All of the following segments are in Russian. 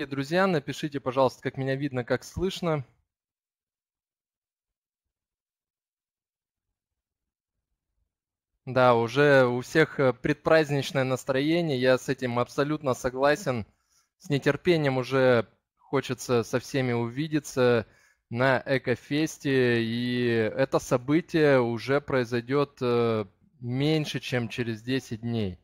дорогие друзья, напишите, пожалуйста, как меня видно, как слышно. Да, уже у всех э, предпраздничное настроение, я с этим абсолютно согласен. С нетерпением уже хочется со всеми увидеться на Экофесте, и это событие уже произойдет э, меньше, чем через 10 дней.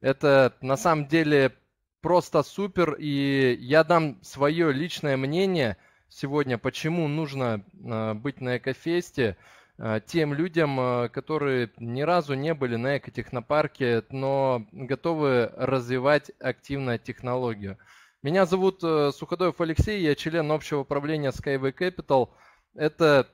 Это на самом деле просто супер. И я дам свое личное мнение сегодня, почему нужно а, быть на Экофесте а, тем людям, а, которые ни разу не были на экотехнопарке, но готовы развивать активно технологию. Меня зовут э, Суходоев Алексей, я член общего управления Skyway Capital. Это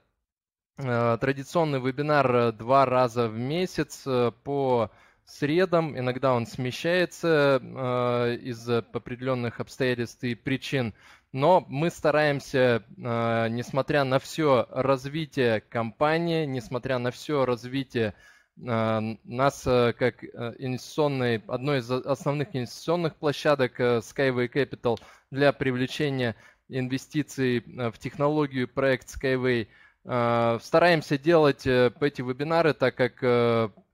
э, традиционный вебинар э, два раза в месяц по средам, иногда он смещается э, из-за определенных обстоятельств и причин, но мы стараемся, э, несмотря на все развитие компании, несмотря на все развитие э, нас э, как э, инвестиционной, одной из основных инвестиционных площадок Skyway Capital для привлечения инвестиций в технологию проект Skyway. Стараемся делать эти вебинары, так как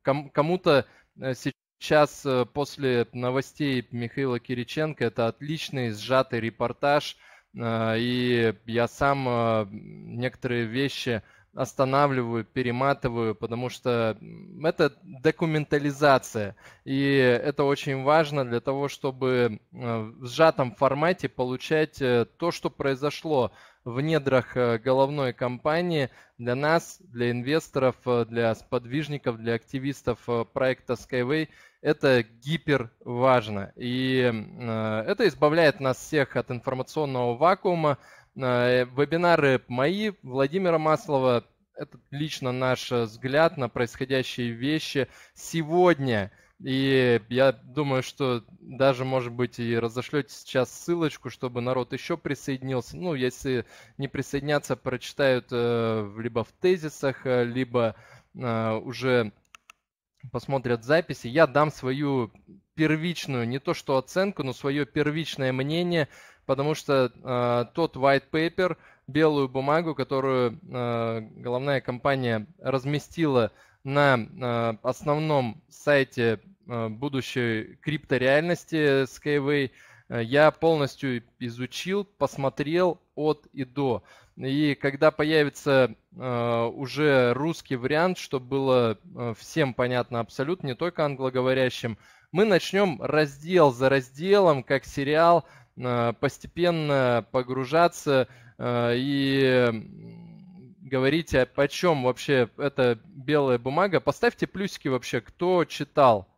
кому-то Э, сейчас э, после новостей Михаила Кириченко это отличный сжатый репортаж, э, и я сам некоторые вещи останавливаю, перематываю, потому что это документализация. И это очень важно для того, чтобы в сжатом формате получать то, что произошло в недрах э, головной компании для нас, для инвесторов, э, для сподвижников, для активистов э, проекта Skyway это гипер важно. И это избавляет нас всех от информационного вакуума. Вебинары мои, Владимира Маслова, это лично наш взгляд на происходящие вещи сегодня – и я думаю, что даже, может быть, и разошлете сейчас ссылочку, чтобы народ еще присоединился. Ну, если не присоединятся, прочитают э, либо в тезисах, э, либо э, уже посмотрят записи. Я дам свою первичную, не то что оценку, но свое первичное мнение, потому что тот white paper, белую бумагу, которую э, головная компания разместила на а, основном сайте а, будущей криптореальности Skyway э, я полностью изучил, посмотрел от и до. И когда появится а, уже русский вариант, чтобы было всем понятно абсолютно, не только англоговорящим, мы начнем раздел за разделом, как сериал, постепенно погружаться и говорите, почем вообще эта белая бумага. Поставьте плюсики вообще, кто читал,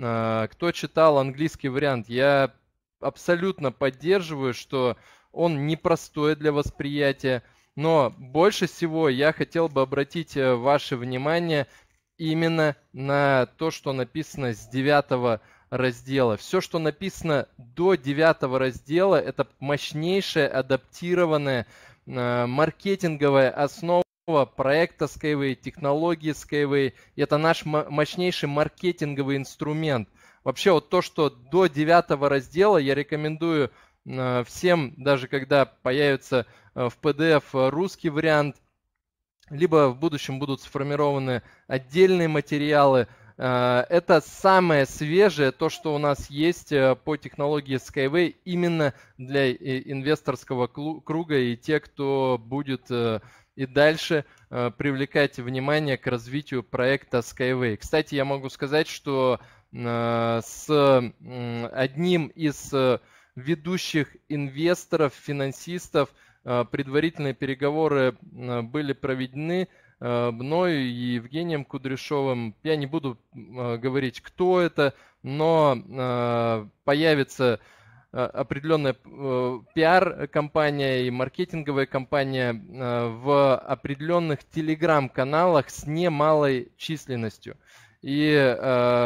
а, кто читал английский вариант. Я абсолютно поддерживаю, что он непростой для восприятия. Но больше всего я хотел бы обратить э, ваше внимание именно на то, что написано с 9 раздела. Все, что написано до 9 раздела, это мощнейшее адаптированное Э, маркетинговая основа проекта Skyway, технологии Skyway. Это наш мощнейший маркетинговый инструмент. Вообще вот то, что до девятого раздела я рекомендую э, всем, даже когда появится э, в PDF русский вариант, либо в будущем будут сформированы отдельные материалы – Э, это самое свежее, то, что у нас есть э, по технологии Skyway именно для э, инвесторского круга и те, кто будет и дальше привлекать внимание к развитию проекта Skyway. Кстати, я могу сказать, что с одним из ведущих инвесторов, финансистов предварительные переговоры были проведены – Э, мной и Евгением Кудряшовым. Я не буду э, говорить, кто это, но э, появится определенная пиар-компания и маркетинговая компания в определенных телеграм-каналах с немалой численностью. И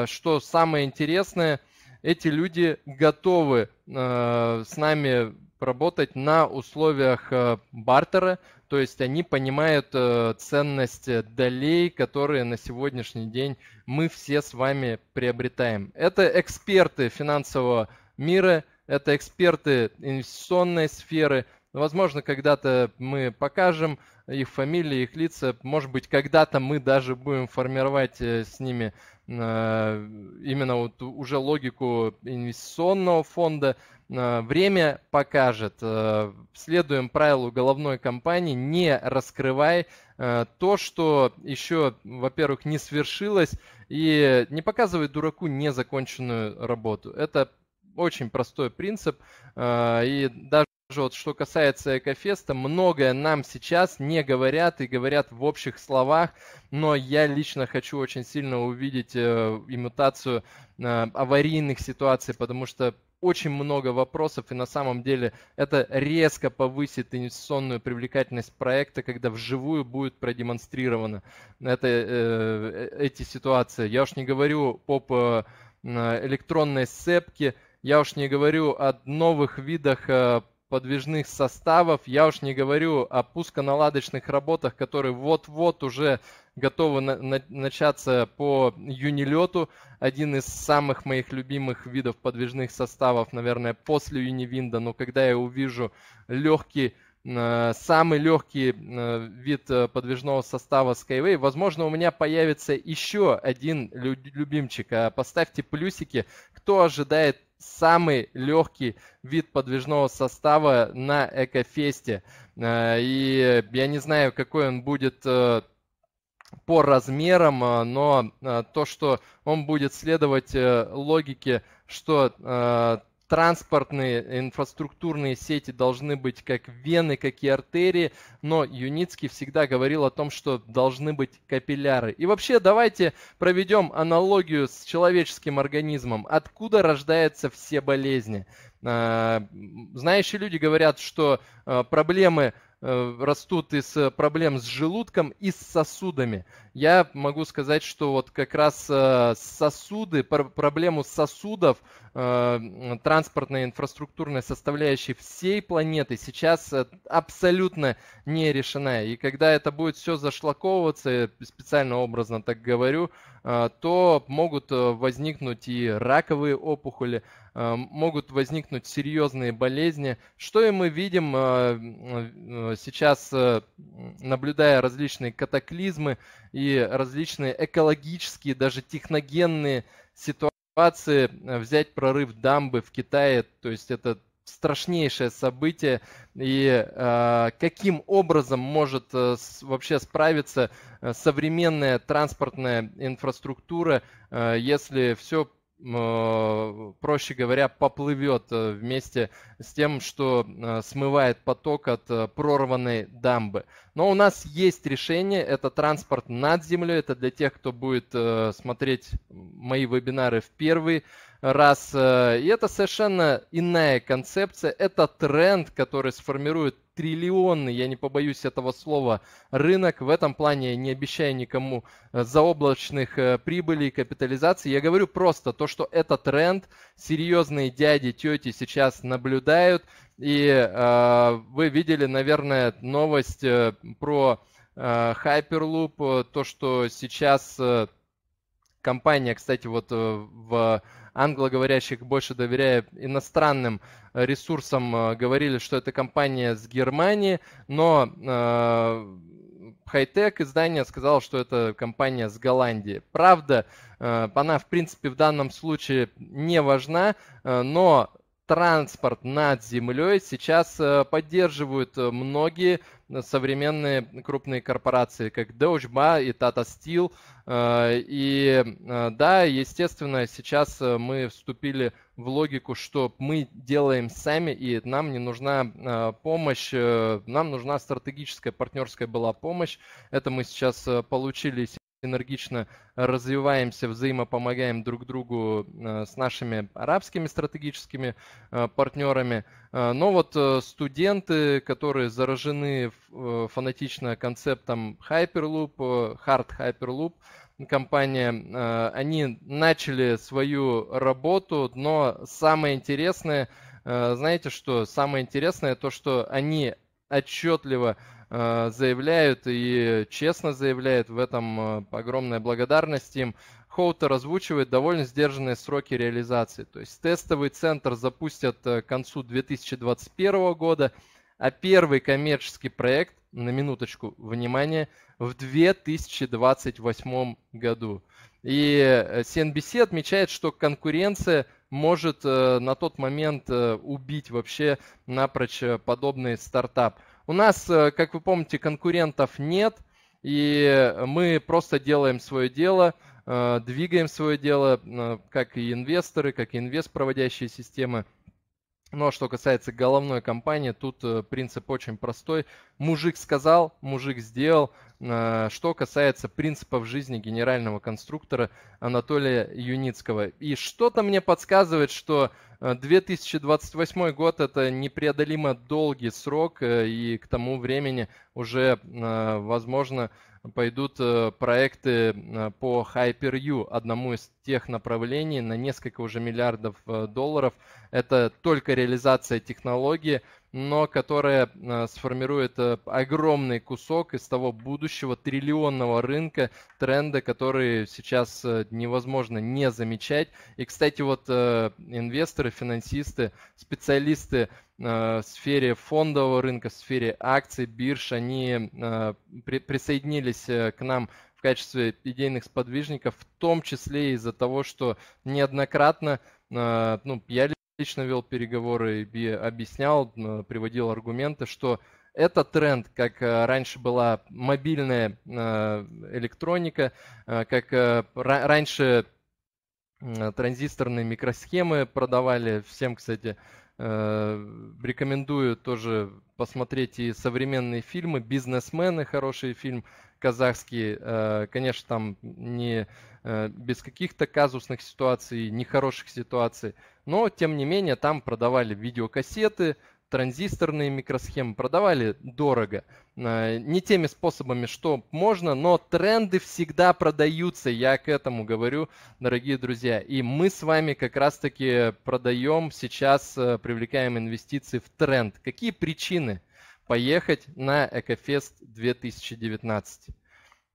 что самое интересное, эти люди готовы с нами работать на условиях э, бартера, то есть они понимают э, ценность долей, которые на сегодняшний день мы все с вами приобретаем. Это эксперты финансового мира, это эксперты инвестиционной сферы. Возможно, когда-то мы покажем их фамилии, их лица. Может быть, когда-то мы даже будем формировать э, с ними именно вот уже логику инвестиционного фонда – Э, время покажет. Э, следуем правилу головной компании, не раскрывай э, то, что еще, во-первых, не свершилось, и не показывай дураку незаконченную работу. Это очень простой принцип, и даже вот что касается Экофеста, многое нам сейчас не говорят и говорят в общих словах, но я лично хочу очень сильно увидеть имитацию аварийных ситуаций, потому что очень много вопросов, и на самом деле это резко повысит инвестиционную привлекательность проекта, когда вживую будет продемонстрировано это, э, эти ситуации. Я уж не говорю об э, электронной сцепке, я уж не говорю о новых видах э, подвижных составов. Я уж не говорю о пусконаладочных работах, которые вот-вот уже готовы на начаться по юнилету. Один из самых моих любимых видов подвижных составов, наверное, после юнивинда. Но когда я увижу легкий э, самый легкий э, вид э, подвижного состава Skyway. Возможно, у меня появится еще один любимчик. А поставьте плюсики, кто ожидает самый легкий вид подвижного состава на Экофесте. Э, и я не знаю, какой он будет э, по размерам, э, но то, что он будет следовать логике, что транспортные инфраструктурные сети должны быть как вены, как и артерии, но Юницкий всегда говорил о том, что должны быть капилляры. И вообще давайте проведем аналогию с человеческим организмом. Откуда рождаются все болезни? А, знающие люди говорят, что а, проблемы э, растут из э, проблем с желудком и с сосудами. Я могу сказать, что вот как раз э, сосуды, проблему сосудов Э, транспортной инфраструктурной составляющей всей планеты сейчас э, абсолютно не решена. И когда это будет все зашлаковываться, специально образно так говорю, э, то могут возникнуть и раковые опухоли, могут возникнуть серьезные болезни. Что и мы видим сейчас, наблюдая различные катаклизмы и различные экологические, даже техногенные ситуации, ситуации э, взять прорыв дамбы в Китае, то есть это страшнейшее событие и э, каким образом может э, с, вообще справиться э, современная транспортная инфраструктура, э, если все Э, проще говоря, поплывет э, вместе с тем, что э, смывает поток от прорванной дамбы. Но у нас есть решение, это транспорт над землей, это для тех, кто будет смотреть мои вебинары в первый раз. И это совершенно иная концепция, это тренд, который сформирует триллионный, я не побоюсь этого слова, рынок. В этом плане я не обещаю никому э, заоблачных э, прибылей, капитализации. Я говорю просто то, что этот тренд серьезные дяди, тети сейчас наблюдают. И э, вы видели, наверное, новость э, про э, Hyperloop, э, то, что сейчас э, компания, кстати, вот в англоговорящих больше доверяя иностранным э, ресурсам, э, говорили, что это компания с Германии, но э, хай-тек издание сказало, что это компания с Голландии. Правда, она, в принципе, в данном случае не важна, но транспорт над землей сейчас э, поддерживают э, многие э, современные крупные корпорации, как Deutsche Bahn и Tata Steel. И да, естественно, сейчас мы вступили в логику, что мы делаем сами, и нам не нужна помощь, нам нужна стратегическая партнерская была помощь. Это мы сейчас получили энергично развиваемся, взаимопомогаем друг другу э, с нашими арабскими стратегическими э, партнерами. Э, но вот студенты, которые заражены фанатично концептом Hyperloop, Hard Hyperloop, компания, они начали свою работу, но самое интересное, знаете что, самое интересное то, что они отчетливо Э, заявляют и честно заявляют. В этом э, огромная благодарность им. Хоутер озвучивает довольно сдержанные сроки реализации. То есть тестовый центр запустят э, к концу 2021 года, а первый коммерческий проект, на минуточку, внимание, в 2028 году. И CNBC отмечает, что конкуренция может на тот момент убить вообще напрочь подобный стартап. У нас, э, как вы помните, конкурентов нет, и мы просто делаем свое дело, э, двигаем свое дело, э, как и инвесторы, как и инвест-проводящие системы. Но ну, а что касается головной компании, тут э, принцип очень простой. Мужик сказал, мужик сделал. Э, что касается принципов жизни генерального конструктора Анатолия Юницкого. И что-то мне подсказывает, что 2028 э, год это непреодолимо долгий срок, и к тому времени уже, возможно, пойдут э, проекты э, по Hyper-U, одному из тех направлений на несколько уже миллиардов э, долларов. Это только реализация технологии, но которая э, сформирует э, огромный кусок из того будущего триллионного рынка, тренда, который сейчас э, невозможно не замечать. И, кстати, вот инвесторы, финансисты, специалисты в сфере фондового рынка, в сфере акций, бирж, они присоединились к нам в качестве идейных сподвижников, в том числе из-за того, что неоднократно ну, я лично вел переговоры и объяснял, приводил аргументы, что это тренд, как э, раньше была мобильная э, электроника, э, как раньше транзисторные микросхемы продавали. Всем, кстати, рекомендую тоже посмотреть и современные фильмы. «Бизнесмены» – хороший фильм казахский. Конечно, там не без каких-то казусных ситуаций, нехороших ситуаций – но тем не менее там продавали видеокассеты, транзисторные микросхемы, продавали дорого. Э, не теми способами, что можно, но тренды всегда продаются, я к этому говорю, дорогие друзья. И мы с вами как раз-таки продаем сейчас, э, привлекаем инвестиции в тренд. Какие причины поехать на Экофест 2019?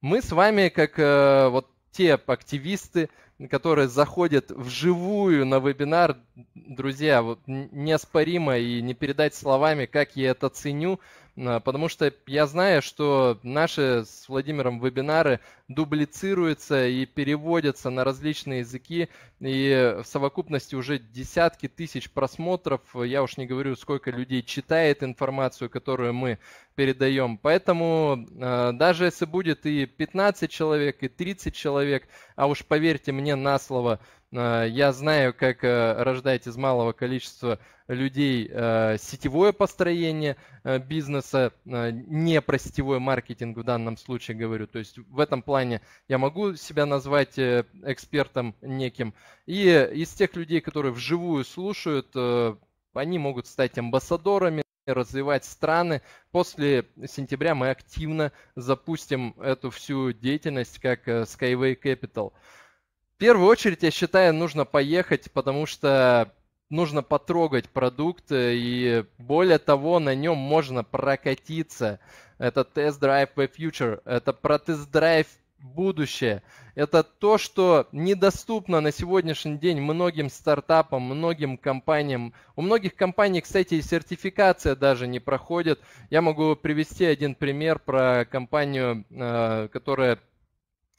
Мы с вами, как э, вот те активисты, которые заходят вживую на вебинар, друзья, вот неоспоримо и не передать словами, как я это ценю, а, потому что я знаю, что наши с Владимиром вебинары дублицируются и переводятся на различные языки, и в совокупности уже десятки тысяч просмотров, я уж не говорю, сколько людей читает информацию, которую мы передаем. Поэтому э, даже если будет и 15 человек, и 30 человек, а уж поверьте мне на слово, э, я знаю, как э, рождать из малого количества людей э, сетевое построение бизнеса, не про сетевой маркетинг в данном случае говорю. То есть в этом плане я могу себя назвать экспертом неким. И из тех людей, которые вживую слушают, они могут стать амбассадорами, развивать страны. После сентября мы активно запустим эту всю деятельность как э, Skyway Capital. В первую очередь, я считаю, нужно поехать, потому что нужно потрогать продукт, и более того, на нем можно прокатиться. Это тест-драйв по Future, это про тест-драйв будущее. Это то, что недоступно на сегодняшний день многим стартапам, многим компаниям. У многих компаний, кстати, и сертификация даже не проходит. Я могу привести один пример про компанию, э, которая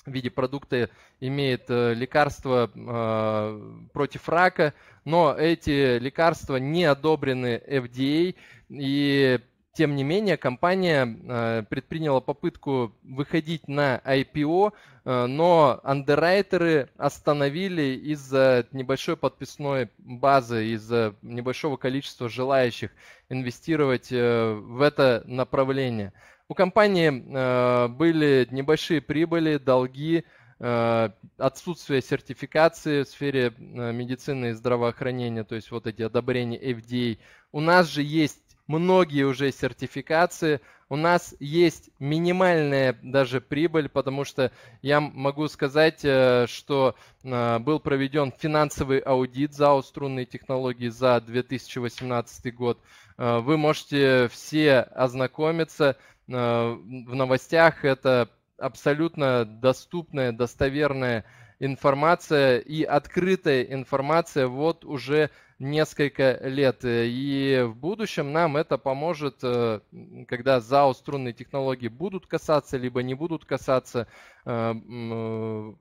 в виде продукта имеет э, лекарства э, против рака, но эти лекарства не одобрены FDA, и тем не менее, компания э, предприняла попытку выходить на IPO, э, но андеррайтеры остановили из-за небольшой подписной базы, из-за небольшого количества желающих инвестировать э, в это направление. У компании были небольшие прибыли, долги, отсутствие сертификации в сфере медицины и здравоохранения, то есть вот эти одобрения FDA. У нас же есть многие уже сертификации. У нас есть минимальная даже прибыль, потому что я могу сказать, э, что э, был проведен финансовый аудит за струнные технологии за 2018 год. Э, вы можете все ознакомиться в новостях. Это абсолютно доступная, достоверная информация и открытая информация вот уже несколько лет. Э, и в будущем нам это поможет, э, когда ЗАО струнные технологии будут касаться, либо не будут касаться IPO,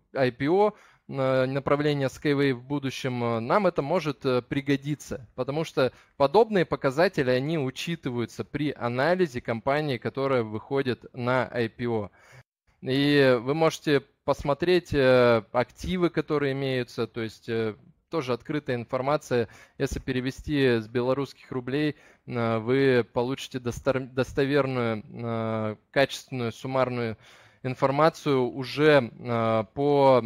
э, направление Skyway в будущем, нам это может пригодиться, потому что подобные показатели, они учитываются при анализе компании, которая выходит на IPO. И вы можете посмотреть активы, которые имеются, то есть тоже открытая информация. Если перевести с белорусских рублей, э, вы получите достоверную, э, качественную, суммарную информацию уже э, по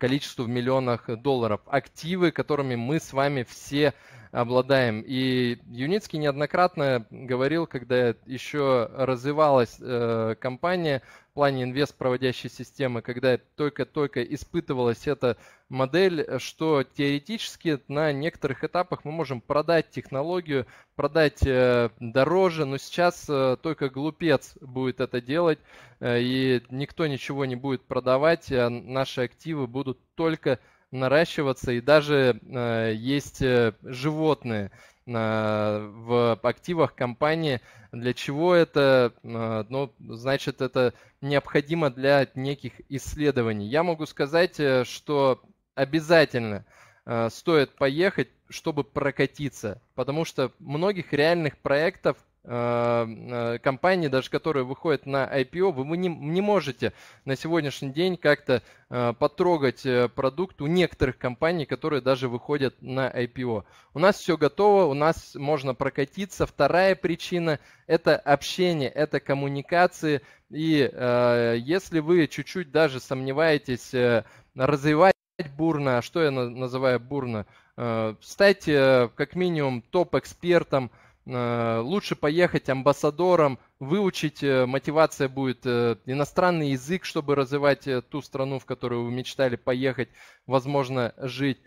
количеству в миллионах долларов. Активы, которыми мы с вами все обладаем. И Юницкий неоднократно говорил, когда еще развивалась э, компания в плане инвест-проводящей системы, когда только-только испытывалась эта модель, что теоретически на некоторых этапах мы можем продать технологию, продать э, дороже, но сейчас э, только глупец будет это делать, э, и никто ничего не будет продавать, а наши активы будут только наращиваться, и даже э, есть э, животные э, в активах компании. Для чего это? Э, ну, значит, это необходимо для неких исследований. Я могу сказать, э, что обязательно э, стоит поехать, чтобы прокатиться, потому что многих реальных проектов Э, э, компании, даже которые выходят на IPO, вы не, не можете на сегодняшний день как-то э, потрогать продукт у некоторых компаний, которые даже выходят на IPO. У нас все готово, у нас можно прокатиться. Вторая причина – это общение, это коммуникации. И э, если вы чуть-чуть даже сомневаетесь э, развивать бурно, а что я на, называю бурно, э, стать э, как минимум топ-экспертом – Э, лучше поехать амбассадором, выучить, э, мотивация будет э, иностранный язык, чтобы развивать ту страну, в которую вы мечтали поехать, возможно, жить.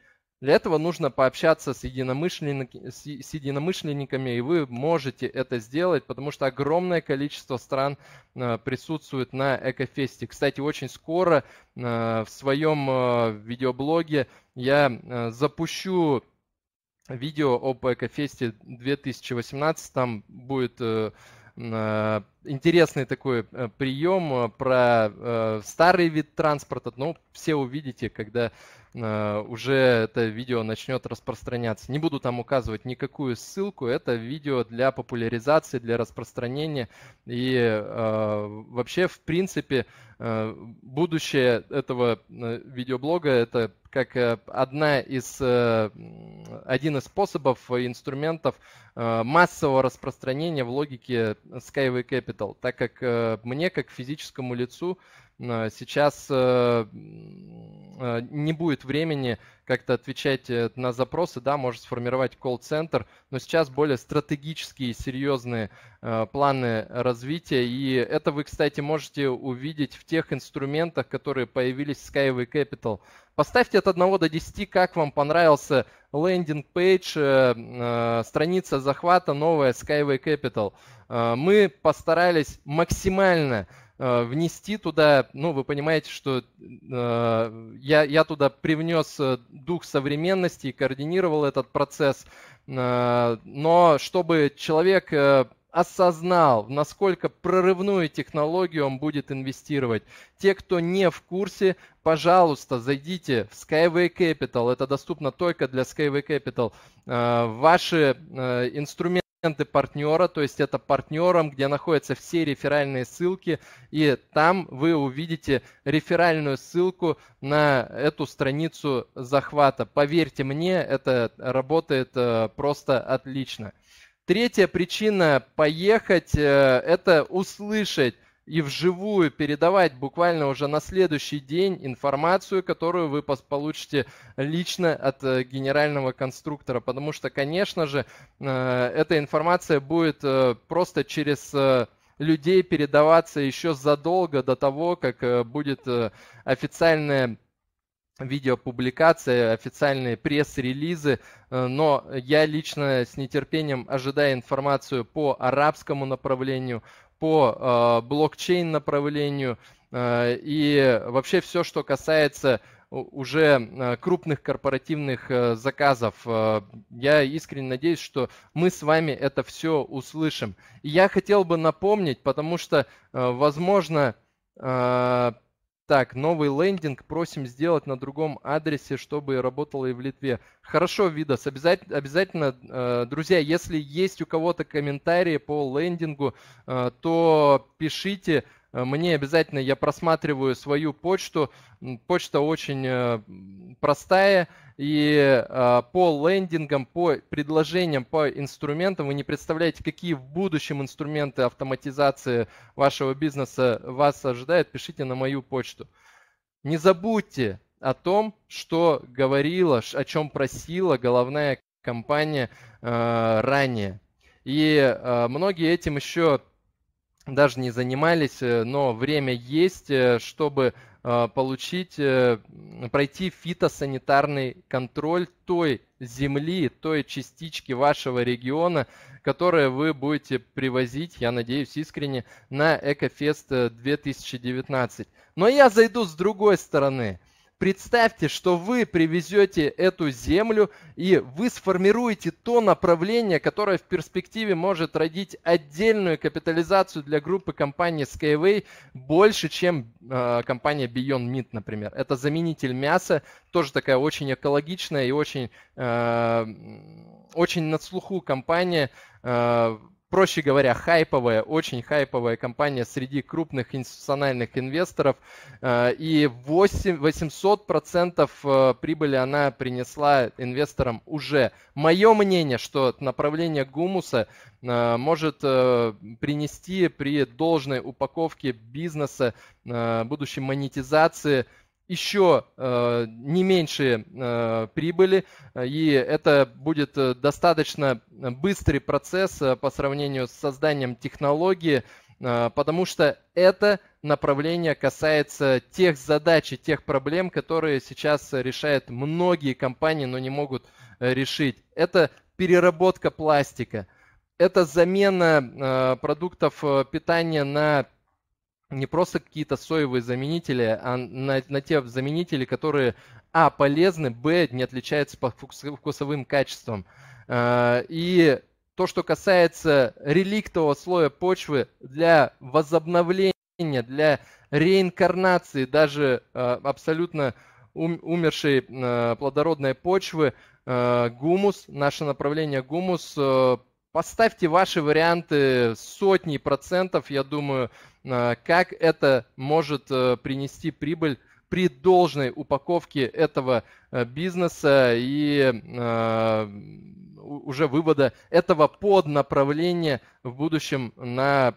Для этого нужно пообщаться с, единомышленник, с единомышленниками, и вы можете это сделать, потому что огромное количество стран присутствует на Экофесте. Кстати, очень скоро в своем видеоблоге я запущу видео об Экофесте 2018. Там будет э, э, интересный такой э, прием э, про э, старый вид транспорта, но ну, все увидите, когда уже это видео начнет распространяться. Не буду там указывать никакую ссылку, это видео для популяризации, для распространения. И вообще, в принципе, будущее этого видеоблога это как одна из, один из способов инструментов массового распространения в логике Skyway Capital Capital, так как э, мне, как физическому лицу, Э, сейчас э, э, не будет времени как-то отвечать на запросы, да, может сформировать колл-центр, но сейчас более стратегические, серьезные планы развития. И это вы, кстати, можете увидеть в тех инструментах, которые появились в Skyway Capital. Поставьте от 1 до 10, как вам понравился лендинг-пейдж, страница захвата новая Skyway Capital. Мы постарались максимально Э, внести туда, ну, вы понимаете, что э, я, я туда привнес э, дух современности и координировал этот процесс, э, но чтобы человек э, осознал, насколько прорывную технологию он будет инвестировать. Те, кто не в курсе, пожалуйста, зайдите в Skyway Capital, это доступно только для Skyway Capital. Э, ваши инструменты клиенты партнера, то есть это партнером, где находятся все реферальные ссылки, и там вы увидите реферальную ссылку на эту страницу захвата. Поверьте мне, это работает э, просто отлично. Третья причина поехать э, – это услышать и вживую передавать буквально уже на следующий день информацию, которую вы получите лично от э, генерального конструктора. Потому что, конечно же, э, эта информация будет э, просто через людей передаваться еще задолго до того, как будет официальная видеопубликации, официальные пресс-релизы, но я лично с нетерпением ожидаю информацию по арабскому направлению, по э, блокчейн направлению э, и вообще все, что касается уже э, крупных корпоративных заказов. Я искренне надеюсь, что мы с вами это все услышим. я хотел бы напомнить, потому что, возможно, так, новый лендинг просим сделать на другом адресе, чтобы работало и в Литве. Хорошо, Видос, обязательно, обязательно э, друзья, если есть у кого-то комментарии по лендингу, э, то пишите. Э, мне обязательно, я просматриваю свою почту, почта очень э, простая, и э, по лендингам, по предложениям, по инструментам вы не представляете, какие в будущем инструменты автоматизации вашего бизнеса вас ожидают, пишите на мою почту. Не забудьте о том, что говорила, о чем просила головная компания э, ранее. И э, многие этим еще даже не занимались, э, но время есть, э, чтобы э, получить, пройти фитосанитарный контроль той земли, той частички вашего региона, которую вы будете привозить, я надеюсь искренне, на Экофест 2019. Но я зайду с другой стороны – Представьте, что вы привезете эту землю и вы сформируете то направление, которое в перспективе может родить отдельную капитализацию для группы компаний Skyway больше, чем э, компания Beyond Meat, например. Это заменитель мяса, тоже такая очень экологичная и очень, э, очень на слуху компания. Э, проще говоря, хайповая, очень хайповая компания среди крупных институциональных инвесторов. Э, и 800% э, прибыли она принесла инвесторам уже. Мое мнение, что направление гумуса э, может принести при должной упаковке бизнеса, будущей монетизации – еще э, не меньшие э, прибыли, и это будет э, достаточно быстрый процесс э, по сравнению с созданием технологии, э, потому что это направление касается тех задач и тех проблем, которые сейчас решают многие компании, но не могут э, решить. Это переработка пластика, это замена э, продуктов э, питания на не просто какие-то соевые заменители, а на, на те заменители, которые, а, полезны, б, не отличаются по вкусовым качествам. А, и то, что касается реликтового слоя почвы для возобновления, для реинкарнации даже а, абсолютно умершей а, плодородной почвы, гумус, наше направление гумус, э, поставьте ваши варианты сотни процентов, я думаю, а, как это может э, принести прибыль при должной упаковке этого э, бизнеса и э, уже вывода этого поднаправления в будущем на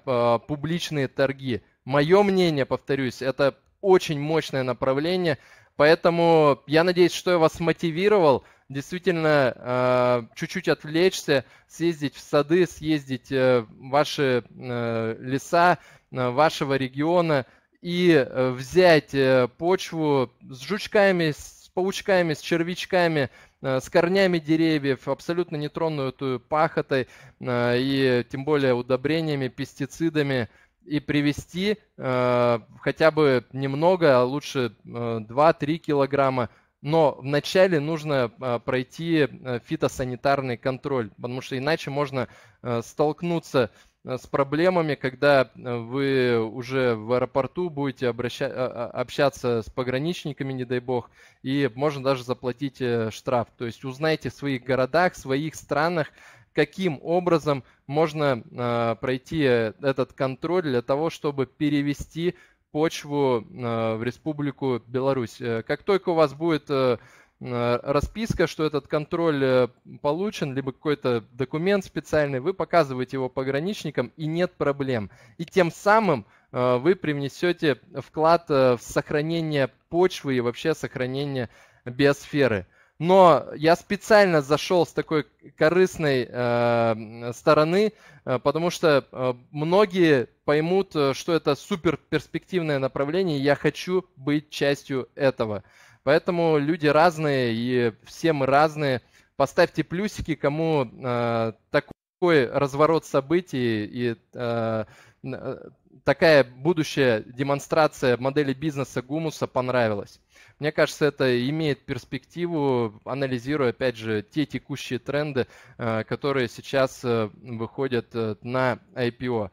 публичные торги. Мое мнение, повторюсь, это очень мощное направление, поэтому я надеюсь, что я вас мотивировал действительно э, чуть-чуть отвлечься, съездить в сады, съездить э, в ваши э, леса вашего региона и взять почву с жучками, с паучками, с червячками, с корнями деревьев, абсолютно нетронутую пахотой и тем более удобрениями, пестицидами, и привести э, хотя бы немного, а лучше э, 2-3 килограмма но вначале нужно а, пройти э, фитосанитарный контроль, потому что иначе можно э, столкнуться э, с проблемами, когда вы уже в аэропорту будете обраща... А, а, общаться с пограничниками, не дай бог, и можно даже заплатить штраф. То есть узнайте в своих городах, в своих странах, каким образом можно пройти этот контроль для того, чтобы перевести почву э, в Республику Беларусь. Э, как только у вас будет э, расписка, что этот контроль получен, либо какой-то документ специальный, вы показываете его пограничникам, и нет проблем. И тем самым вы привнесете вклад в сохранение почвы и вообще сохранение биосферы но я специально зашел с такой корыстной э, стороны, э, потому что э, многие поймут, э, что это супер перспективное направление, и я хочу быть частью этого. Поэтому люди разные, и все мы разные. Поставьте плюсики, кому э, такой разворот событий и э, э такая будущая демонстрация модели бизнеса Гумуса понравилась. Мне кажется, это имеет перспективу, анализируя, опять же, те текущие тренды, э, которые сейчас э, выходят э, на IPO.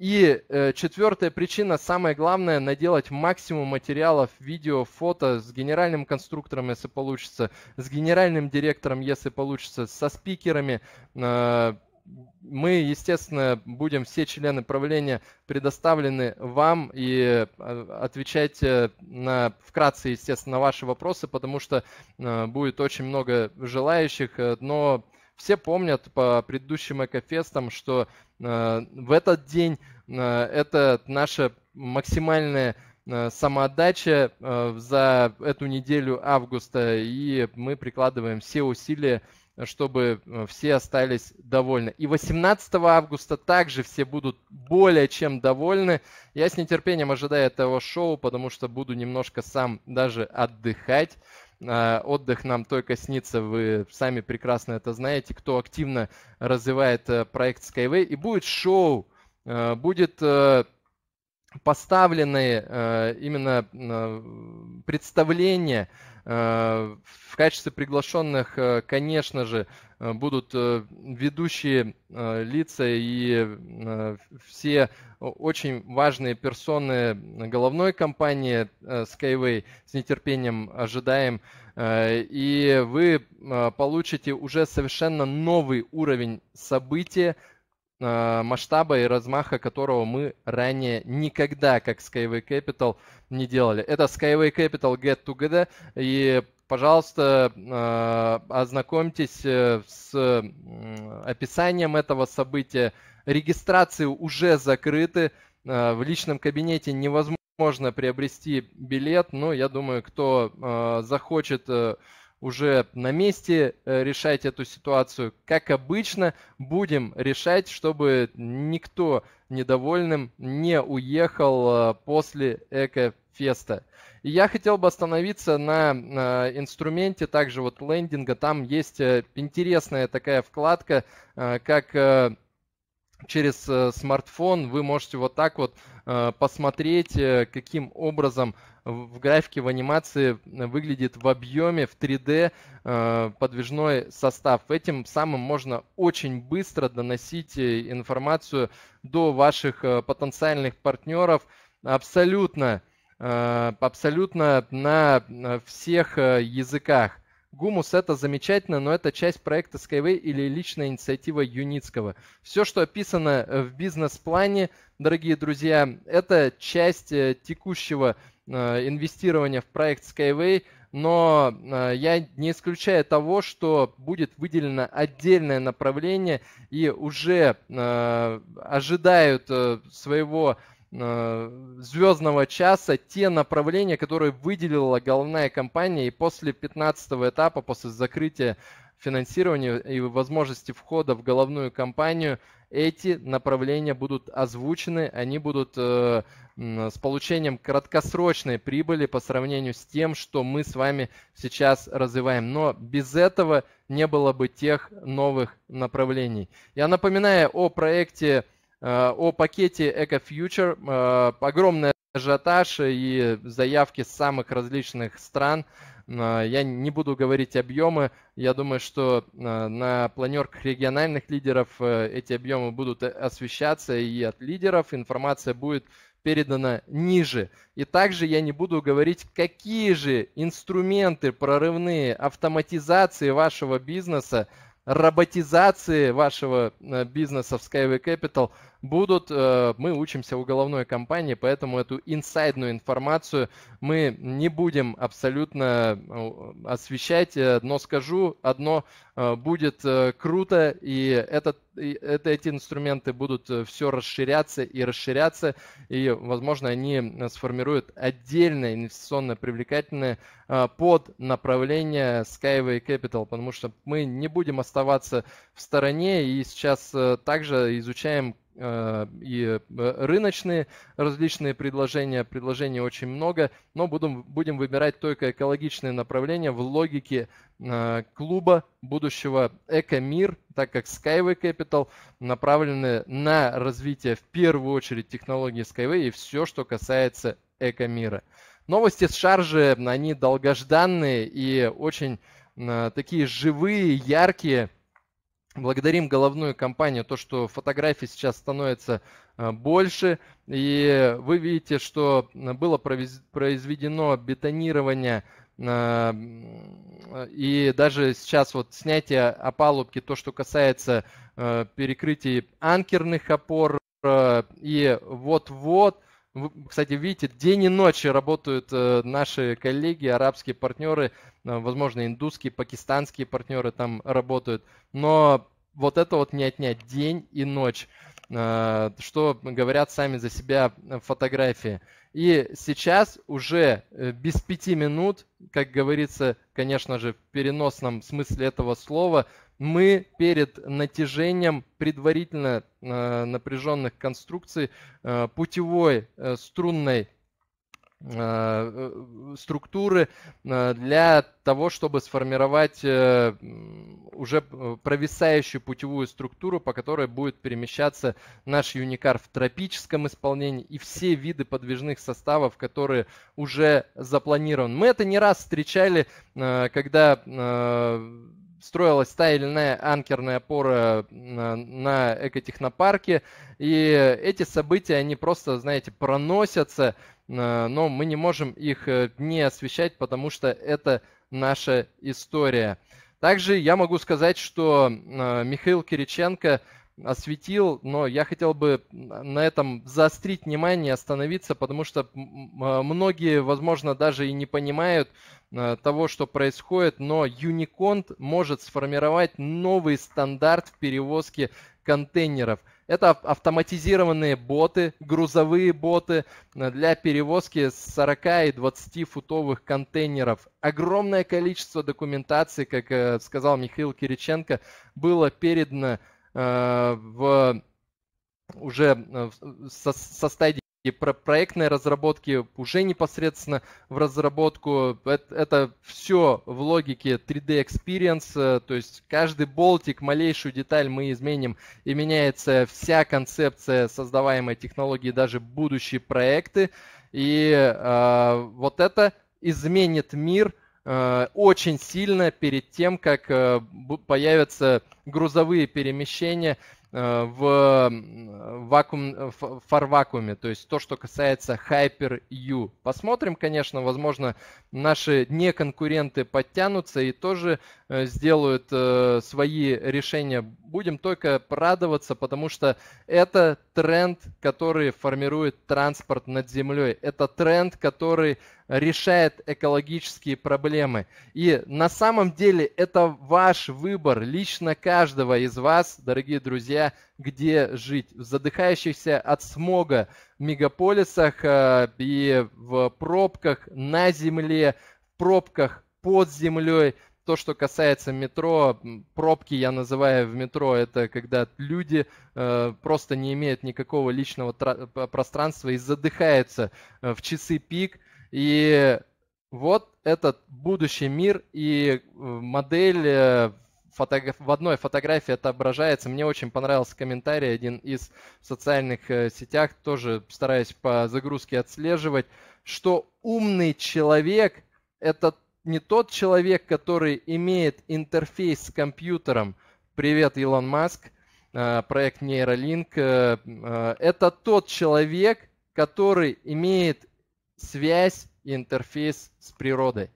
И четвертая причина, самое главное, наделать максимум материалов, видео, фото с генеральным конструктором, если получится, с генеральным директором, если получится, со спикерами мы, естественно, будем все члены правления предоставлены вам и э, отвечать э, на, вкратце, естественно, на ваши вопросы, потому что э, будет очень много желающих, но все помнят по предыдущим экофестам, что в этот день это наша максимальная самоотдача за эту неделю августа, и мы прикладываем все усилия чтобы э, все остались довольны. И 18 августа также все будут более чем довольны. Я с нетерпением ожидаю этого шоу, потому что буду немножко сам даже отдыхать. Э, отдых нам только снится, вы сами прекрасно это знаете, кто активно развивает э, проект Skyway. И будет шоу, будет поставлены э, именно э, представления э, в качестве приглашенных, э, конечно же, э, будут э, ведущие э, лица и э, все очень важные персоны головной компании э, Skyway. С нетерпением ожидаем. Э, и вы э, получите уже совершенно новый уровень события, а, масштаба и размаха которого мы ранее никогда, как Skyway Capital, не делали. Это Skyway Capital Get Together, и, пожалуйста, а, ознакомьтесь э, с описанием этого события. Регистрации уже закрыты, а, в личном кабинете невозможно приобрести билет, но я думаю, кто захочет э, уже на месте э, решать эту ситуацию. Как обычно, будем решать, чтобы никто недовольным не уехал э, после Экофеста. И я хотел бы остановиться на э, инструменте также вот лендинга. Там есть интересная такая вкладка, как через смартфон вы можете вот так вот Э, посмотреть, э, каким образом в графике в анимации э, выглядит в объеме, в 3D подвижной состав. Этим самым можно очень быстро доносить информацию до ваших потенциальных партнеров абсолютно, абсолютно на всех языках. Гумус это замечательно, но это часть проекта Skyway или личная инициатива Юницкого. Все, что описано э, в бизнес-плане, дорогие друзья, это часть э, текущего э, инвестирования в проект Skyway, но я не исключаю того, что будет выделено отдельное направление и уже ожидают своего Э, звездного часа те направления, которые выделила головная компания. И после 15 этапа, после закрытия финансирования и возможности входа в головную компанию, эти направления будут озвучены, они будут э, с получением краткосрочной прибыли по сравнению с тем, что мы с вами сейчас развиваем. Но без этого не было бы тех новых направлений. Я напоминаю о проекте Э, о пакете EcoFuture. Э, огромный ажиотаж и заявки с самых различных стран. Э, я не буду говорить объемы. Я думаю, что на планерках региональных лидеров эти объемы будут освещаться и от лидеров. Информация будет передана ниже. И также я не буду говорить, какие же инструменты прорывные автоматизации вашего бизнеса, роботизации вашего бизнеса в Skyway Capital – будут. Э, мы учимся у уголовной компании, поэтому эту инсайдную информацию мы не будем абсолютно э, освещать, э, но скажу одно, будет круто, и этот и это, эти инструменты будут все расширяться и расширяться, и, возможно, они сформируют отдельное инвестиционно привлекательное под направление Skyway Capital, потому что мы не будем оставаться в стороне, и сейчас также изучаем, Э, и э, рыночные различные предложения. Предложений очень много, но будем, будем выбирать только экологичные направления в логике э, клуба будущего Экомир, так как Skyway Capital направлены на развитие в первую очередь технологии Skyway и все, что касается Экомира. Новости с шаржи, они долгожданные и очень такие живые, яркие – Благодарим головную компанию, то, что фотографий сейчас становится э, больше. И вы видите, что э, было произведено бетонирование э, и даже сейчас вот снятие опалубки, то, что касается перекрытий анкерных опор и вот-вот вы, кстати, видите, день и ночь работают э, наши коллеги, арабские партнеры, э, возможно, индусские, пакистанские партнеры там работают. Но вот это вот не отнять день и ночь, э, что говорят сами за себя фотографии. И сейчас уже без пяти минут, как говорится, конечно же, в переносном смысле этого слова, мы перед натяжением предварительно э, напряженных конструкций э, путевой э, струнной структуры для того, чтобы сформировать уже провисающую путевую структуру, по которой будет перемещаться наш юникар в тропическом исполнении и все виды подвижных составов, которые уже запланированы. Мы это не раз встречали, когда строилась стайльная анкерная опора на, э, на экотехнопарке. И эти события, они просто, знаете, проносятся, э, но мы не можем их э, не освещать, потому что это наша история. Также я могу сказать, что Михаил Кириченко – осветил, но я хотел бы на этом заострить внимание, остановиться, потому что а, многие, возможно, даже и не понимают а, того, что происходит, но Unicont может сформировать новый стандарт в перевозке контейнеров – это автоматизированные боты, грузовые боты а, для перевозки 40 и 20 футовых контейнеров. Огромное количество документации, как э, сказал Михаил Кириченко, было передано Э, в уже э, со, со стадии проектной разработки уже непосредственно в разработку. Это, это все в логике 3D Experience, э, то есть каждый болтик, малейшую деталь мы изменим, и меняется вся концепция создаваемой технологии, даже будущие проекты. И э, вот это изменит мир – Э, очень сильно перед тем, как э, появятся грузовые перемещения э, в вакуум, в фарвакууме, то есть то, что касается Hyper-U. Посмотрим, конечно, возможно, наши неконкуренты подтянутся и тоже сделают свои решения. Будем только радоваться, потому что это тренд, который формирует транспорт над землей. Это тренд, который решает экологические проблемы. И на самом деле это ваш выбор, лично каждого из вас, дорогие друзья, где жить. В задыхающихся от смога мегаполисах э, и в пробках на земле, в пробках под землей. То, что касается метро, пробки я называю в метро, это когда люди э, просто не имеют никакого личного пространства и задыхаются э, в часы пик. Э, и вот этот будущий мир и э, модель э, фотограф... в одной фотографии отображается. Мне очень понравился комментарий один из социальных э, сетях, тоже стараюсь по загрузке отслеживать, что умный человек – это не тот человек, который имеет интерфейс с компьютером. Привет, Илон Маск, проект Neuralink. Это тот человек, который имеет связь и интерфейс с природой.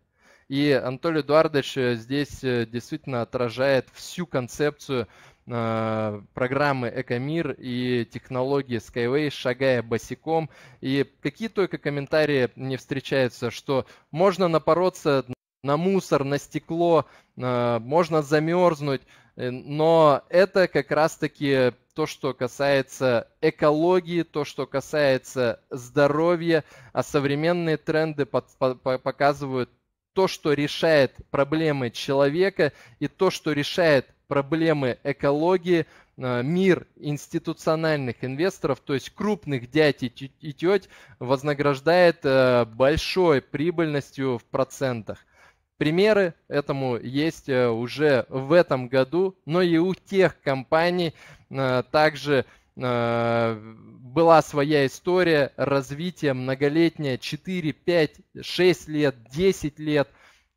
И Анатолий Эдуардович э, здесь э, действительно отражает всю концепцию э, программы «Экомир» и технологии Skyway, шагая босиком. И какие только комментарии не встречаются, что можно напороться на мусор, на стекло, можно замерзнуть, но это как раз-таки то, что касается экологии, то, что касается здоровья, а современные тренды под, по, по, показывают то, что решает проблемы человека и то, что решает проблемы экологии, э, мир институциональных инвесторов, то есть крупных дядь и теть, вознаграждает э, большой прибыльностью в процентах. Примеры этому есть э, уже в этом году, но и у тех компаний э, также э, была своя история развития многолетняя 4, 5, 6 лет, 10 лет,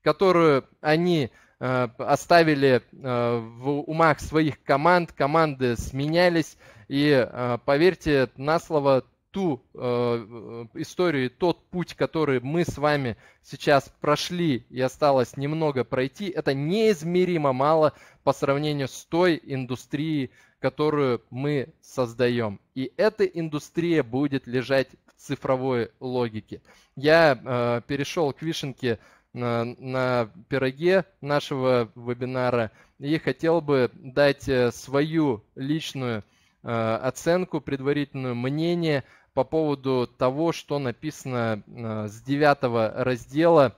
которую они оставили в умах своих команд, команды сменялись. И поверьте на слово, ту э, э, историю, тот путь, который мы с вами сейчас прошли и осталось немного пройти, это неизмеримо мало по сравнению с той индустрией, которую мы создаем. И эта индустрия будет лежать в цифровой логике. Я э, перешел к вишенке на, на пироге нашего вебинара и хотел бы дать э, свою личную э, оценку, предварительное мнение – по поводу того, что написано э, с девятого раздела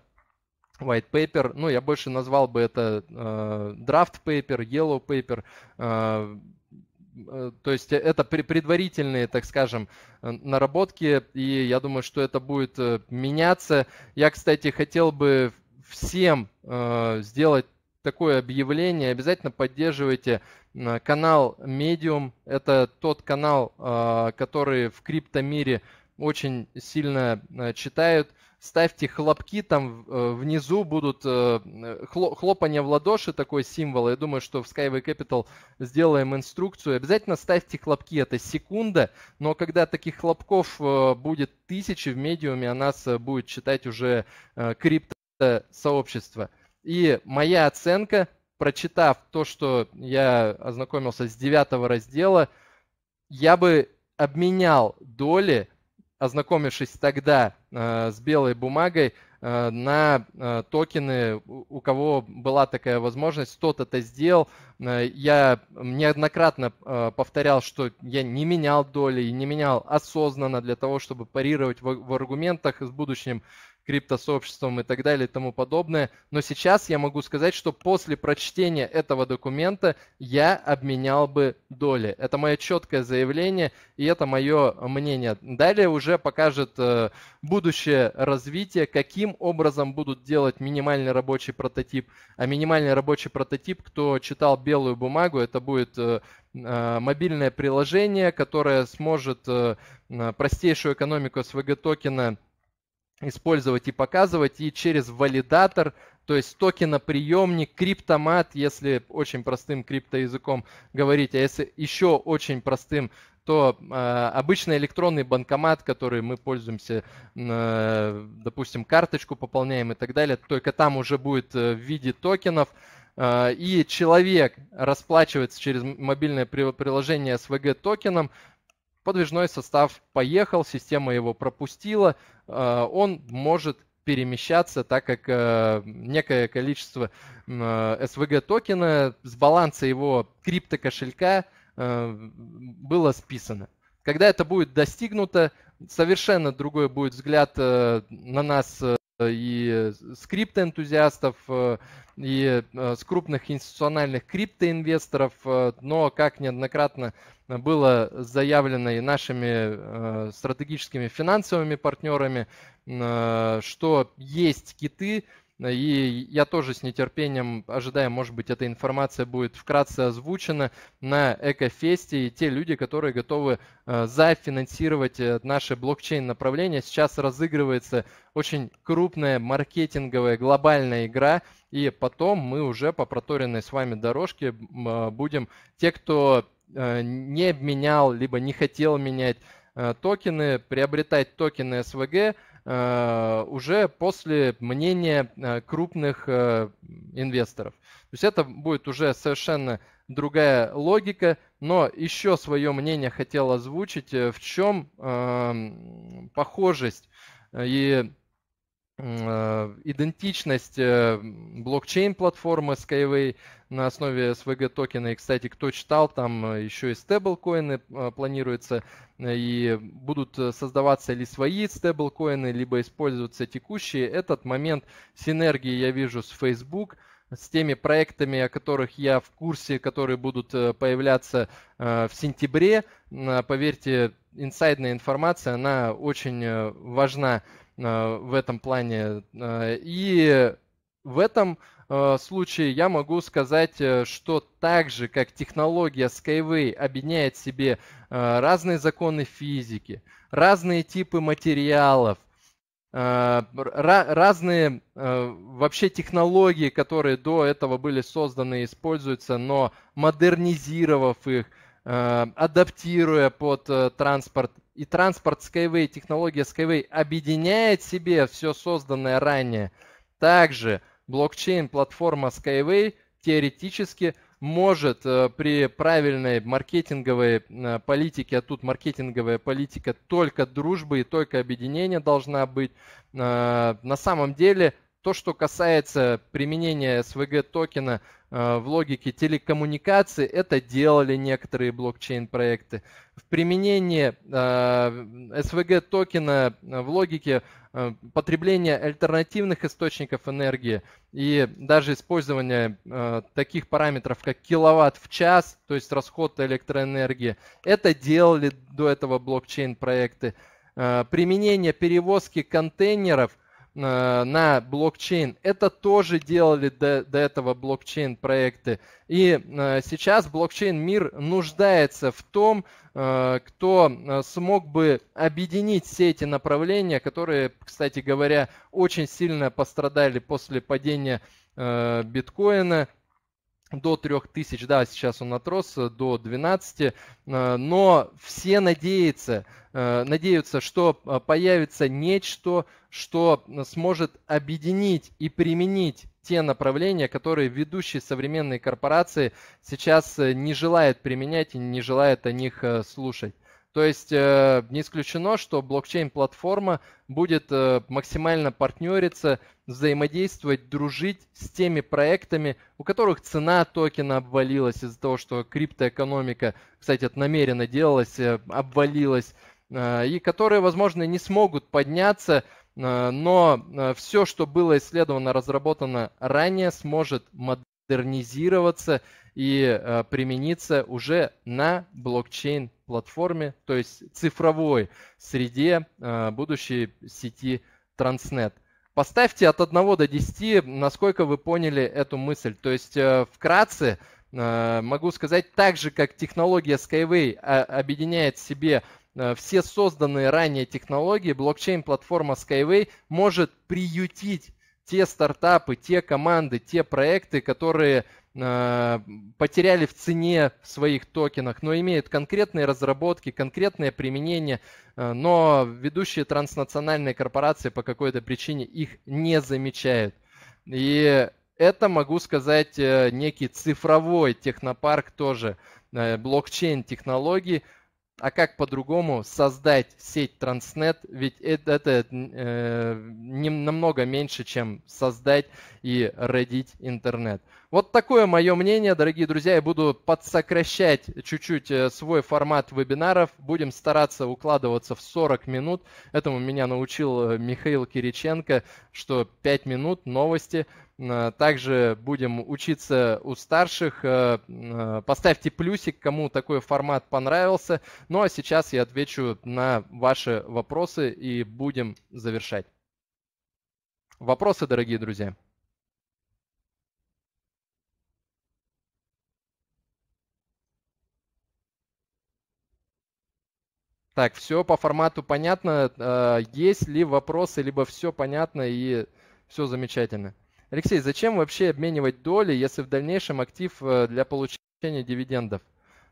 white paper, ну я больше назвал бы это э, draft paper, yellow paper, э, э то есть это предварительные, так скажем, э, наработки, и я думаю, что это будет меняться. Я, кстати, хотел бы всем э, сделать такое объявление, обязательно поддерживайте э, канал Medium. Это тот канал, э, который в криптомире очень сильно э, читают. Ставьте хлопки, там внизу будут хлопания в ладоши, такой символ. Я думаю, что в Skyway Capital сделаем инструкцию. Обязательно ставьте хлопки, это секунда, но когда таких хлопков будет тысячи в медиуме, о нас будет читать уже крипто сообщество. И моя оценка, прочитав то, что я ознакомился с девятого раздела, я бы обменял доли, ознакомившись тогда э, с белой бумагой, э, на э, токены, у, кого была такая возможность, тот это сделал. Э, я неоднократно э, повторял, что я не менял доли и не менял осознанно для того, чтобы парировать в, в аргументах с будущим криптосообществом и так далее и тому подобное. Но сейчас я могу сказать, что после прочтения этого документа я обменял бы доли. Это мое четкое заявление и это мое мнение. Далее уже покажет э, будущее развитие, каким образом будут делать минимальный рабочий прототип. А минимальный рабочий прототип, кто читал белую бумагу, это будет э, э, мобильное приложение, которое сможет простейшую экономику СВГ токена использовать и показывать, и через валидатор, то есть токеноприемник, криптомат, если очень простым криптоязыком говорить, а если еще очень простым, то э, обычный электронный банкомат, который мы пользуемся, э, допустим, карточку пополняем и так далее, только там уже будет э, в виде токенов, а, и человек расплачивается через мобильное приложение СВГ токеном, подвижной состав поехал, система его пропустила, э, он может перемещаться, так как э, некое количество э, SVG токена с баланса его криптокошелька э, было списано. Когда это будет достигнуто, совершенно другой будет взгляд э, на нас и с криптоэнтузиастов, и с крупных институциональных криптоинвесторов, э, но, как неоднократно было заявлено и нашими э, стратегическими финансовыми партнерами, э, что есть киты, и я тоже с нетерпением ожидаю, может быть, эта информация будет вкратце озвучена на Экофесте. И те люди, которые готовы э, зафинансировать наше блокчейн-направление, сейчас разыгрывается очень крупная маркетинговая глобальная игра. И потом мы уже по проторенной с вами дорожке будем те, кто Э, не обменял, либо не хотел менять э, токены, приобретать токены СВГ э, уже после мнения крупных инвесторов. То есть это будет уже совершенно другая логика, но еще свое мнение хотел озвучить, в чем похожесть и Э, идентичность э, блокчейн-платформы Skyway на основе SVG токена. И, кстати, кто читал, там э, еще и стеблкоины планируется И будут создаваться ли свои стеблкоины, либо использоваться текущие. Этот момент синергии я вижу с Facebook с теми проектами, о которых я в курсе, которые будут появляться в сентябре. Поверьте, инсайдная информация, она очень важна. Э, в этом плане. Э, и в этом э, случае я могу сказать, что так же, как технология Skyway объединяет в себе разные законы физики, разные типы материалов, разные вообще технологии, которые до этого были созданы и используются, но модернизировав их, адаптируя под транспорт и транспорт Skyway, технология Skyway объединяет в себе все созданное ранее, также блокчейн-платформа Skyway теоретически может э, при правильной маркетинговой э, политике, а тут маркетинговая политика только дружбы и только объединения должна быть, э, на самом деле то, что касается применения СВГ токена э, в логике телекоммуникации, это делали некоторые блокчейн-проекты. В применении СВГ э, токена э, в логике потребления альтернативных источников энергии и даже использования таких параметров, как киловатт в час, то есть расход электроэнергии, это делали до этого блокчейн-проекты. Применение перевозки контейнеров – Э, на блокчейн. Это тоже делали до, до этого блокчейн проекты. И э, сейчас блокчейн мир нуждается в том, э, кто смог бы объединить все эти направления, которые, кстати говоря, очень сильно пострадали после падения биткоина до 3000, да, сейчас он отрос э, до 12, э, но все надеются, э, надеются, что появится нечто, что сможет объединить и применить те направления, которые ведущие современные корпорации сейчас не желают применять и не желают о них слушать. То есть э, не исключено, что блокчейн-платформа будет э, максимально партнериться, взаимодействовать, дружить с теми проектами, у которых цена токена обвалилась из-за того, что криптоэкономика, кстати, это намеренно делалась, э, обвалилась, и которые, возможно, не смогут подняться, но все, что было исследовано, разработано ранее, сможет модернизироваться и э, примениться уже на блокчейн-платформе, то есть цифровой среде э, будущей сети Transnet. Поставьте от 1 до 10, насколько вы поняли эту мысль. То есть э, вкратце могу сказать, так же как технология Skyway а, объединяет в себе все созданные ранее технологии, блокчейн-платформа Skyway может приютить те стартапы, те команды, те проекты, которые а, потеряли в цене в своих токенах, но имеют конкретные разработки, конкретное применение, а, но ведущие транснациональные корпорации по какой-то причине их не замечают. И это, могу сказать, э, некий цифровой технопарк тоже, э, блокчейн-технологий, а как по-другому создать сеть Транснет? Ведь это, это э, не, намного меньше, чем создать и родить интернет. Вот такое мое мнение, дорогие друзья. Я буду подсокращать чуть-чуть э, свой формат вебинаров. Будем стараться укладываться в 40 минут. Этому меня научил э, Михаил Кириченко, что 5 минут новости – Э, также будем учиться у старших. Э, э, поставьте плюсик, кому такой формат понравился. Ну а сейчас я отвечу на ваши вопросы и будем завершать. Вопросы, дорогие друзья? Так, все по формату понятно. Есть ли вопросы, либо все понятно и все замечательно? Алексей, зачем вообще обменивать доли, если в дальнейшем актив э, для получения дивидендов?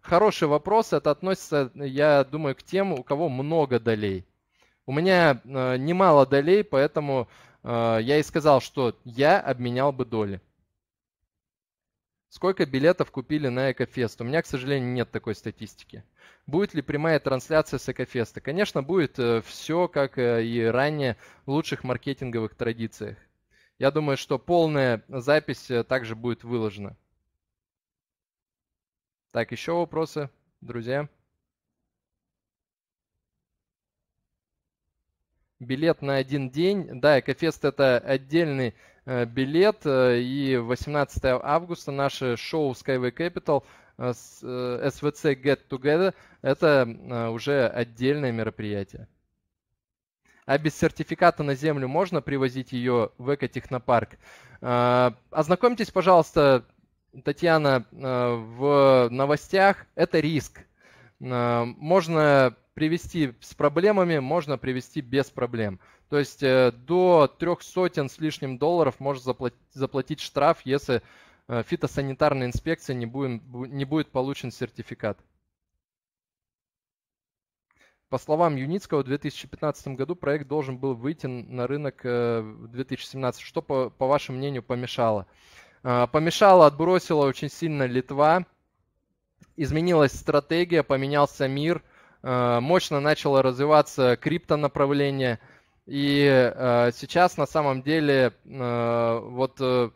Хороший вопрос. Это относится, я думаю, к тем, у кого много долей. У меня э, немало долей, поэтому э, я и сказал, что я обменял бы доли. Сколько билетов купили на Экофест? У меня, к сожалению, нет такой статистики. Будет ли прямая трансляция с Экофеста? Конечно, будет э, все, как э, и ранее, в лучших маркетинговых традициях. Я думаю, что полная запись э, также будет выложена. Так, еще вопросы, друзья? Билет на один день. Да, Экофест это отдельный э, билет. Э, и 18 августа наше шоу Skyway Capital с SVC Get Together это уже отдельное мероприятие а без сертификата на землю можно привозить ее в экотехнопарк. А, ознакомьтесь, пожалуйста, Татьяна, а, в новостях это риск. А, можно привести с проблемами, можно привести без проблем. То есть э, до трех сотен с лишним долларов может заплатить штраф, если э, фитосанитарной инспекции не будет, не будет получен сертификат. По словам Юницкого, в 2015 году проект должен был выйти на рынок э, в 2017. Что, по, по вашему мнению, помешало? А, помешало, отбросила очень сильно Литва, изменилась стратегия, поменялся мир, а, мощно начало развиваться криптонаправление. И а, сейчас на самом деле вот э,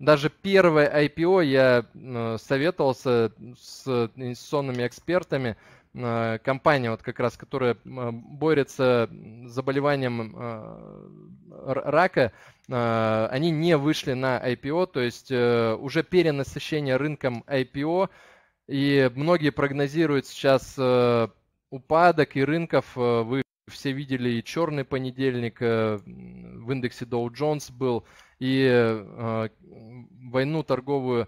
даже первое IPO я э, советовался с инвестиционными экспертами – Э, компания, вот как раз, которая борется с заболеванием э, рака, э, они не вышли на IPO, то есть уже перенасыщение рынком IPO, и многие прогнозируют сейчас упадок и рынков. Вы все видели и черный понедельник в индексе Dow Jones был, и войну торговую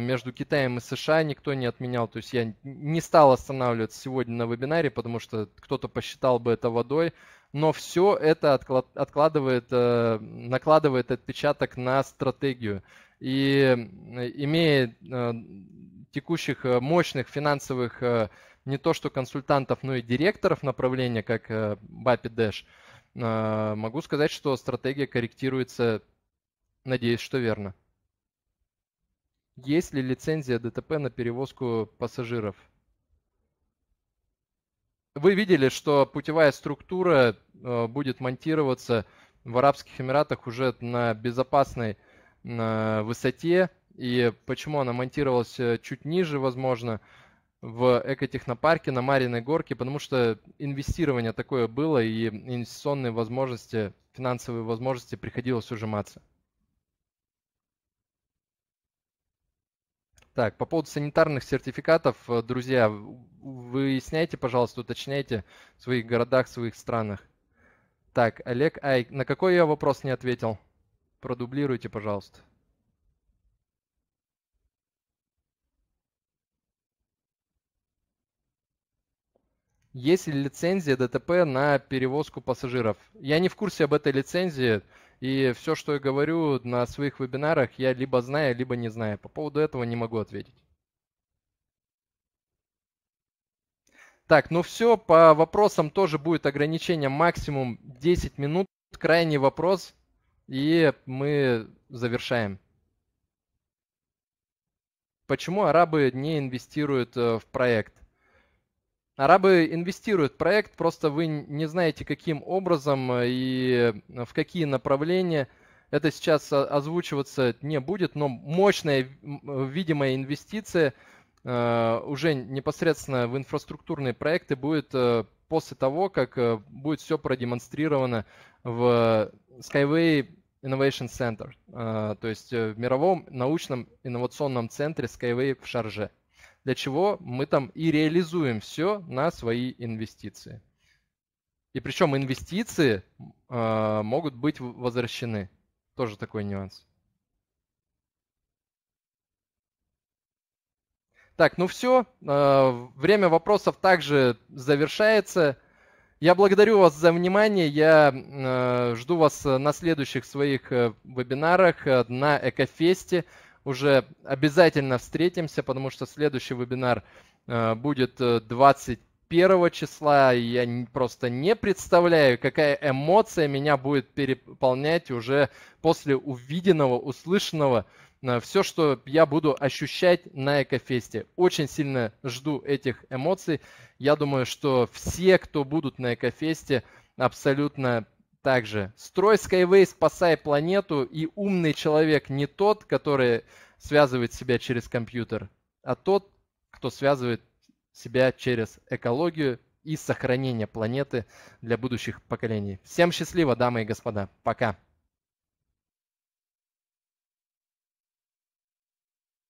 между Китаем и США никто не отменял. То есть я не стал останавливаться сегодня на вебинаре, потому что кто-то посчитал бы это водой. Но все это откладывает, э, накладывает отпечаток на стратегию. И имея э, текущих э, мощных финансовых не то что консультантов, но и директоров направления, как Бапи Дэш, могу сказать, что стратегия корректируется, надеюсь, что верно. Есть ли лицензия ДТП на перевозку пассажиров? Вы видели, что путевая структура э, будет монтироваться в Арабских Эмиратах уже на безопасной э, высоте. И почему она монтировалась э, чуть ниже, возможно, в экотехнопарке на Мариной горке, потому что инвестирование такое было, и инвестиционные возможности, финансовые возможности приходилось ужиматься. Так, по поводу санитарных сертификатов, э, друзья, выясняйте, пожалуйста, уточняйте в своих городах, в своих странах. Так, Олег Ай, на какой я вопрос не ответил? Продублируйте, пожалуйста. Есть ли лицензия ДТП на перевозку пассажиров? Я не в курсе об этой лицензии. И все, что я говорю на своих вебинарах, я либо знаю, либо не знаю. По поводу этого не могу ответить. Так, ну все, по вопросам тоже будет ограничение максимум 10 минут. Крайний вопрос, и мы завершаем. Почему арабы не инвестируют э, в проект? Арабы инвестируют в проект, просто вы не знаете, каким образом э, и э, в какие направления. Это сейчас озвучиваться не будет, но мощная э, видимая инвестиция уже непосредственно в инфраструктурные проекты будет после того, как будет все продемонстрировано в Skyway Innovation Center, то есть в мировом научном инновационном центре Skyway в Шарже для чего мы там и реализуем все на свои инвестиции. И причем инвестиции э, могут быть возвращены. Тоже такой нюанс. Так, ну все. Э, а, время вопросов также завершается. Я благодарю вас за внимание. Я э, жду вас на следующих своих э, вебинарах э, на Экофесте уже обязательно встретимся, потому что следующий вебинар э, будет 21 э, числа. Я просто не представляю, какая эмоция меня будет переполнять уже после увиденного, услышанного э, все, что я буду ощущать на Экофесте. Очень сильно жду этих эмоций. Я думаю, что все, кто будут на Экофесте, абсолютно также строй Skyway, спасай планету, и умный человек не тот, который связывает себя через компьютер, а тот, кто связывает себя через экологию и сохранение планеты для будущих поколений. Всем счастливо, дамы и господа. Пока.